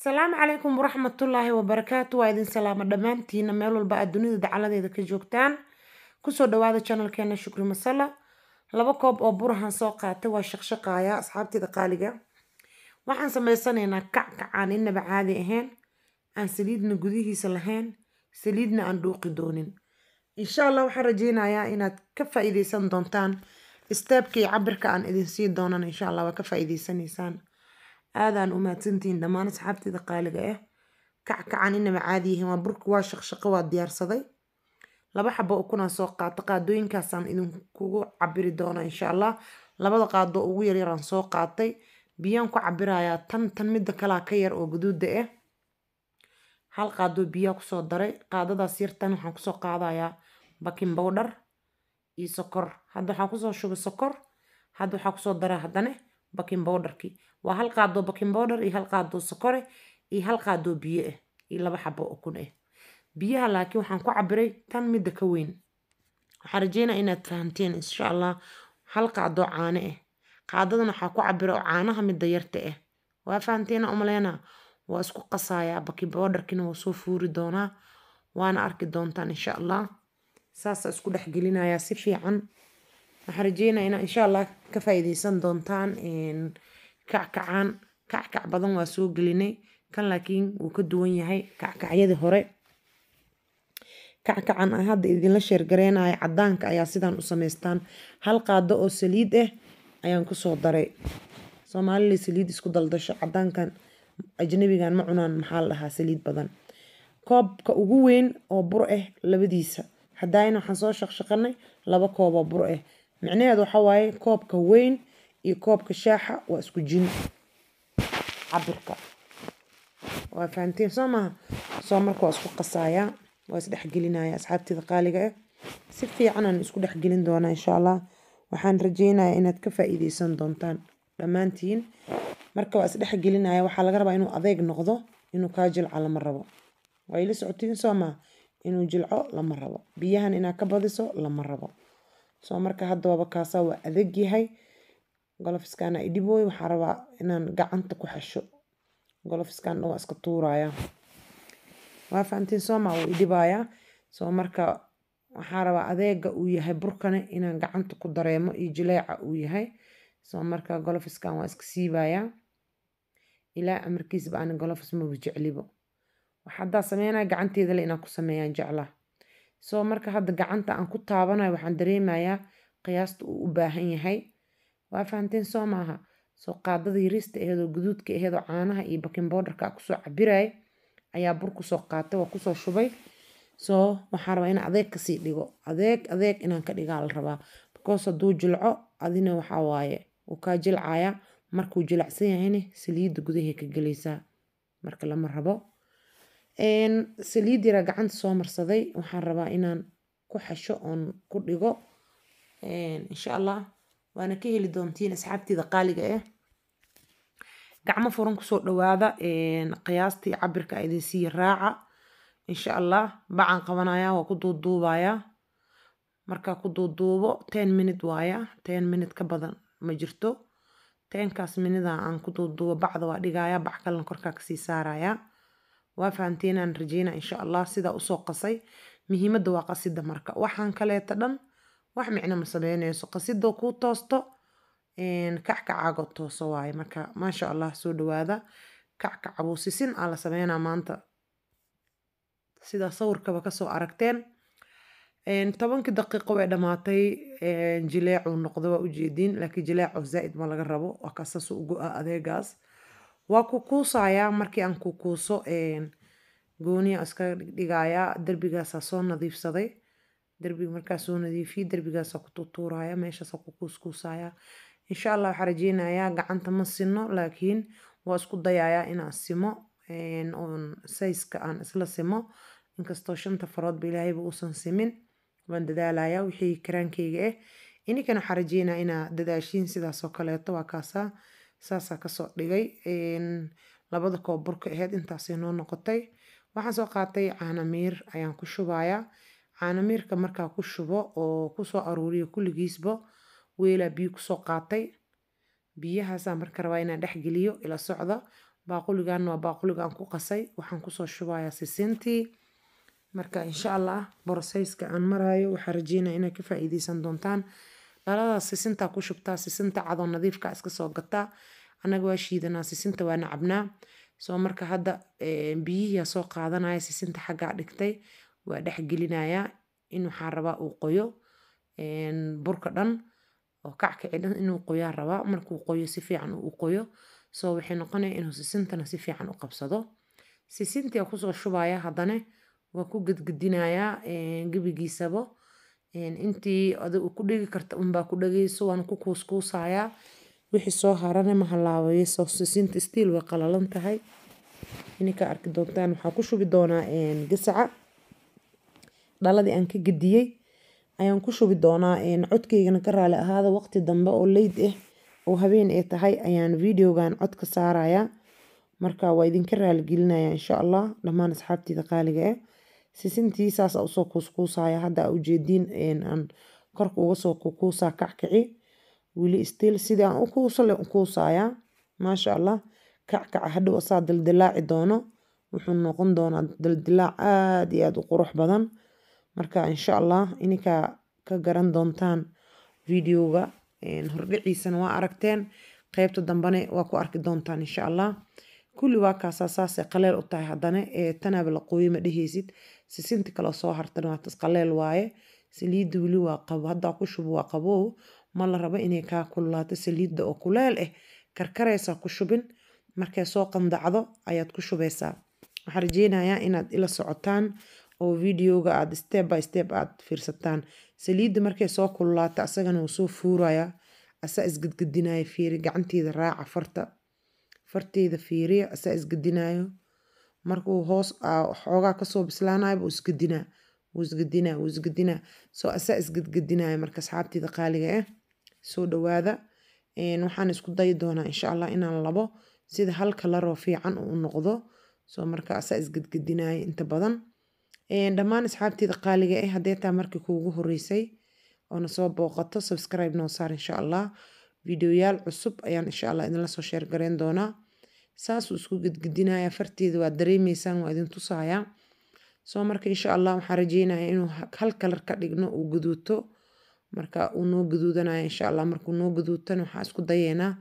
asalaamu calaykum waraxmatullaahi wabarakaatu waa idin salaama dhammaantiina meel walba aad dunida dacaladeeda ka joogtaan kusoo dhawaada janalkeena shukri masala laba koob oo burahan soo qaatay waa shaqshaqaaya asxaabteeda qaaliga waxaan samaysanaynaa kackacaan inaba caadi ahayn aan saliidna gudihiisa lahayn saliidna aan dhuuqi doonin insha allah waxaan rajeynayaa inaad ka faa-iideysan doontaan isteebka iyo cabirka aan idin sii doonan insha allah waa ka faa-iideysanaysaan aadaan umahadsantihiin dhammaan asxaabtida qaaliga ah kacaan inaba caadi yihiin waa burka waa shaqshaqo waa diyaarsaday laba xabo ukunaa soo qaato qaadooyinkaasaan idinkugu cabiri doona insha allah labada qaado ugu yaryaraan soo qaatay biyaan ku cabirayaa tan tan midda kalaa ka yar oo guduuda ah hal qaadoo biyaa kusoo daray qaadadaas yartan waxaan kusoo qaadayaa bakin bowdhar iyo sokor hadda waxaan kusoo shubay sokor hadda waxaa kusoo daraa haddane baking bowdarkii waa hal qaadoo baking bowdar iyo hal qaadoo sokore eh, iyo hal qaadoo biyo ah iyo laba xabo oo kun ah eh. biyaha laakiin waxaan ku cabiray tan midda ka weyn waxaan rajeynaa inaad fahamteen insha allah hal qaadoo caano ah qaadadan waxaa ku cabira oo caanaha midda yarta ah waa fahamteena umaleena waa isku qasaayaa baking bowdarkiina waa soo fuuri doonaa waana arki doontaan insha allah saasaa isku dhexgelinayaa si fiican waxaan rajeynaa inaa insha allah ka faa'iideysan doontaan kackacaan kackac badan waa soo gelinay kan laakiin wuu ka duwan yahay kackacyadii hore kackacan ah hadda idinla sheergareynayo cadaanka ayaa sidaan u samaystaan hal qaado oo saliid ah ayaan kusoo daray soomaalila saliid isku daldasho cadaankan ajnabigan ma cunaan maxaa la saliid badan koobka ugu weyn oo bur ah labadiisa hadaaina waxaan soo shaqshaqanay laba kooboo bur ah micnaheedu waxa waaye koobka weyn iyo koobka shaaxa waa isku jin cabirka waa fahamtiin soo maaha soo marka waa isku qasaaya waa isdhexgelinaya asxaabteeda qaaliga ah si fiican aan isku dhexgelin doonaa insha allah waxaan rajeynayaa inaad ka faa'iideysan doontaan dhammaantiin marka waa isdhexgelinaya waxaa laga rabaa inuu adeeg noqdo inuu kaa jilco lama rabo waa ila socotiin soo maaha inuu jilco lama rabo biyahan inaa ka badiso lama rabo soo marka hadaba kaasa waa adagyahay golofiskaan ay dhib waxaa rabaa inaan gacanta ku xasho golofiskaan waa iska tuuraya waa fahamtiin sooma wuu idhibayaa soo marka waxaa rabaa adeega uu yahay burkane inaan gacanta ku dareemo iyo jileeca uu yahay soo marka golofiskaan waa iska siibayaa ilaa amarkiisba aan golofis maba jeclibo waxadaa sameynaya gacanteeda le inaan ku sameeyaan jeclaa soo marka hadda gacanta aan ku taabanayo waxaan dareemayaa qiyaasta uu u baahan yahay waa fahanteen soo maaha soo qaadada yariista aheedoo guduudka aheedoo caanaha iyo bakin bowderka kusoo cabiraay ayaa bur kusoo qaatay waa kusoo shubay soo waxaan rabaa inaan adeeg kasii dhigo adeeg adeeg inaan ka dhigaa la rabaa because hadduu jilco adina waxaa waaye wuu kaa jilcayaa markuu jilacsan yahayna saliidda gudahay ka gelaysaa marka lama rabo saliid saliidira gacanta soo marsaday waxaan rabaa inaan ku xasho oon ku dhigo insha allah waana ka heli doontiin asxaabtida qaaliga ah gacmo furan kusoo dhawaada qiyaastii cabirka idin siiya raaca insha allah bacaan qabanayaa waa ku duuduubayaa markaa ku duuduubo ten minute waaya ten minute ka badan ma jirto tenkaas minida aan ku duuduubo bacda waa dhigayaa bac kalena korkaa kasii saarayaa waa fahantiinaan rajeyna insha allah sidaa usoo qasay muhiimadda waa qasida marka waxaan kaleeta dhan wax micno ma sameyneyso qasidoo kuu toosto kackacaago tooso waaye marka maasha allah soo dhawaada kackacabuu sisin aa la sameynaa maanta sidaa sawirkaba kasoo aragteen tobankii daqiiqo way dhammaatay jileecuu noqdo waa ujeediin laakiin jileecoo zaa'id ma laga rabo waa kasasu ugu ah adeegaas waa kukuusayaa markii aan kukuuso gooniya iska dhigdhigayaa derbigaasaa soo nadiifsaday derbiga markaa soo nadiifiye ku tutuuraya meeshaasa ku insha allah waxaa rajeynayaa gacanta ma sino laakiin waa isku dayayaa inaan simo oon sayska aan isla simo inkastoo shanta faroodba ilaahayba uusan simin waan dadaalayaa wixii karaankeyga ah eh. ininkana waxaa rajeynaa inaa dadaashiin sidaasoo kaleeto waa kaasaa saasaa kasoo dhigay labada koob burka aheyd intaasay noo noqotay waxaan soo qaatay caanamiir ayaan ku shubayaa caanamiirka markaa ku shubo oo kusoo aruuriyo kulligiisba weelaa biyo kusoo qaatay biyahaasaa marka rabaa inaan dhexgeliyo ila socda baaquligan waa baaquliga aan ku qasay waxaan kusoo shubayaa sisintii marka insha allah borosayska aan maraayo waxaa rajeynaya inay ka faa'iideysan doontaan saladaas sisintaa ku shubtaa sisinta cadoo nadiifka iska soo gataa anaga waa shiidanaa sisinta waana cabnaa soo marka hadda biyihiia soo qaadanaya sisinta xaggaa dhigtay waa dhexgelinayaa in waxaa rabaa uu qoyo burka dhan oo kackaci dhan inuu qoyaa rabaa markuu qoyo si fiican u qoyo soo waxay noqonaya inuu sisintana si fiican u qabsado sisintia kusoo shubaya haddana waa ku gedgedinayaa gebigiisabo intii adigu ku dhegi karta unbaa ku dhegayso waan ku kuuskuusayaa wixii soo harana ma halaabayo sisinta stiil way qalalan tahay ininka arki doontaan waxaa ku shubi doonaa gasaca dhaladii aan ka gediyey ayaan ku shubi doonaa codkeygana ka raali ahaada waqti dambe oo leyd ah eh, oo habeen ee tahay ayaan videogan codka ka saarayaa marka waa idinka raaligelinayaa insha allah dhammaan asxaabtiida qaaliga ah sisintii saasa usoo kuuskuusaaya hadda aa ujeediin aan korka uga soo kukuusaa kackici wili stiil sidii u kuuso le kuusaya maasha allah kackaca hadhow asaa dildilaaci doono wuxuu noqon doonaa dildilaac aada iyo aada u qurux badan marka insha allah ininkaa ka garan doontaan videoga hordhiciisana waa aragteen qaybta dambane waa ku arki doontaan insha allah kulli waa kaasaa saasay qaleel u tahay haddana ee tanaaba laqooyo ma dhehaysid sisinti kale soo hartan waa tasqaleel waaye saliidda weli waa qabo haddaa ku shubo waa qabow ma la rabo inay kaa kululaato saliidda oo kuleel eh karkaraysaa ku shubin markay soo qandacdo ayaad ku shubaysaa waxaan rajeynayaa inaad ila socotaan oo videoga aad step by step aad fiirsataan saliidda markay soo kululaato asagana wuu soo fuurayaa asaa isgadgadinaayo fiiri gacanteeda raaca farta farteeda fiiriya asaa isgadinaayo markuu hoos xoogaa kasoo bislaanaya wuu isgedinaa wuu isgedinaa wuu isgedinaa soo asaa isgedgedinaya marka asxaabteyda qaaliga ah soo dhawaada waxaan isku dayi doonaa insha allah inaan labo sida halka laroo fiican u noqdo soo marka asaa isgedgedinaya inta badan dhammaan asxaabteyda qaaliga ah eh, haddee taa markii kuugu horeysay oona soo booqato subscribe noo saar insha allah videoyaal cusub ayaan insha allah idinla soo sheergareyn doonaa saasuu isku gedgedinaya farteeda waa dareemeysaan waa idin tusaaya soo marka insha allah waxaan rajeynaya inuu hal kalar ka dhigno uu gaduuto marka uu noo gaduudanaya insha allah markuu noo gaduutan waxaa isku dayeynaa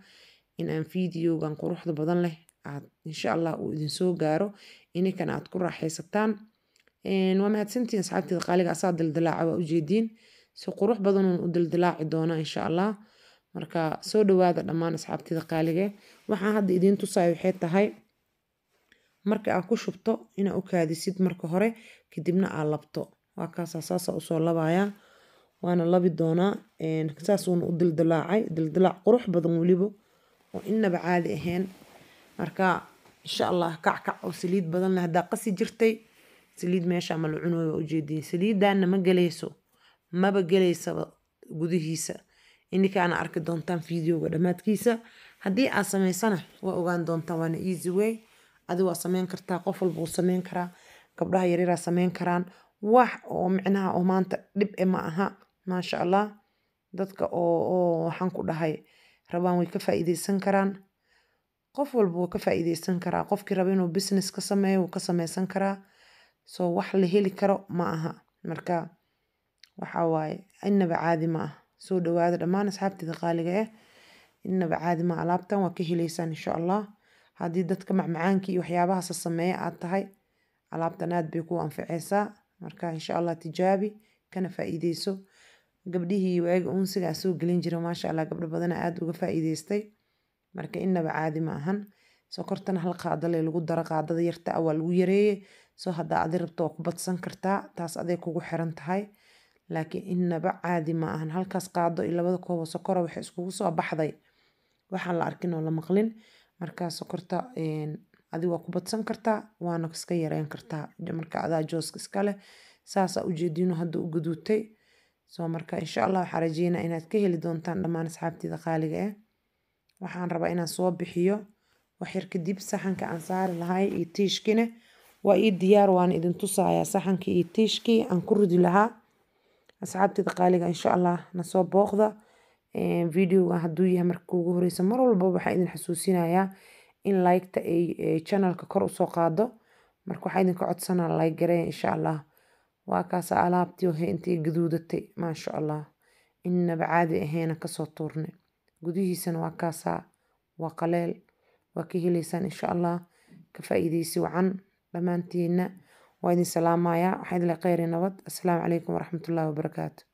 in aan videogan quruxda badan leh aad insha allah uu idinsoo gaaro ininkana aad ku raaxaysataan waa mahadsantihiin asxaabteeda qaaliga asaa dildilaaca waa ujeediin si qurux badanuun u dildilaaci doona insha allah marka soo dhawaada dhammaan asxaabtida qaalige waxaan hadda idiin tusayo waxay tahay marka aad ku shubto inaa u kaadisid marka hore kadibna aad labto waa kaasaa saasaa usoo labayaa waana labi doonaa saasuuna u dildilaacay dildilaac qurux badan weliba oo inaba caadi ahayn marka insha allah kackac oo saliid badan leh haddaa qasi jirtay saliid meesha ama la cunooyo waa saliidaana ma gelayso maba gelaysaba gudihiisa ininkaana arki doontaan videoga dhammaadkiisa haddii aad samaysana waa ogaan doontaan waana easy way adi waa sameyn kartaa qof walba wuu sameyn karaa gabdhaha yaryaraa sameyn karaan wax oo micnaha oo maanta dhib e ma aha maasha allah dadka oo waxaan ku dhahay rabaan way ka faa'iideysan karaan qof walba wuu ka faa'iideysan karaa qofkii raba inuu business ka sameeyo wuu ka sameysan karaa soo wax la heli karo ma aha marka waxa waaye inaba caadi ma aha soo dhawaada dhammaan asxaabtida qaaliga ah innaba caadi ma alaabtan waa ka heleysaan insha allah haddii dadka macmacaanka iyo waxyaabahaasa sameeya aad tahay alaabtan aad bay ku anfaceysaa marka insha allah tijaabi kana faa'iideyso gabdhihii waaga uunsigaa soo gelin jira maasha allah gabdho badana aada uga faa'iideystay marka innaba caadi ma ahan sokortana hal qaadale lagu dara qaadada yarta ah waa lagu yareeye soo haddaa adi rabto waa ku badsan kartaa taas aday kugu xiran tahay laakiin inaba caadi ma ahan halkaas qaado iyo labada koobo sokora ah waxay iskugu soo baxday waxaan la arkin oo la maqlin markaa sokorta adi waa ku badsan kartaa waana iska yareyn kartaa marka adaa jooska iskale saasaa ujeedino hadda u guduutay soo marka insha allah waxaa rajeynaa inaad ka heli doontaan dhammaan asxaabtida qaaliga eh waxaan rabaa inaan soo bixiyo waxyar kadib saxanka aan saari lahay iyo tiishkine waa ii diyaar waana idin tusayaa saxanka iyo tiishkii aan ku ridi lahaa asxaabtida qaaliga insha allah nasoo booqda videoga haduu yahay marka kuugu horeysa mar walbaba waxaa idin xasuusinayaa in liketa ay channelka kor usoo qaado marka waxaa idinka codsanaa like gareeya insha allah waa kaasa alaabtii oo intay gaduudatay maasha allah innaba caadi ahayna kasoo tuurne gudihiisana waa kaasaa waa qaleel waa ka heleysaan insha allah ka faa'iidaysi wacan dhammaantiinna waa idin salaamayaa waxaan idinla kheyri nabad assalaamu calaykum waraxmatullaahi wabarakaatu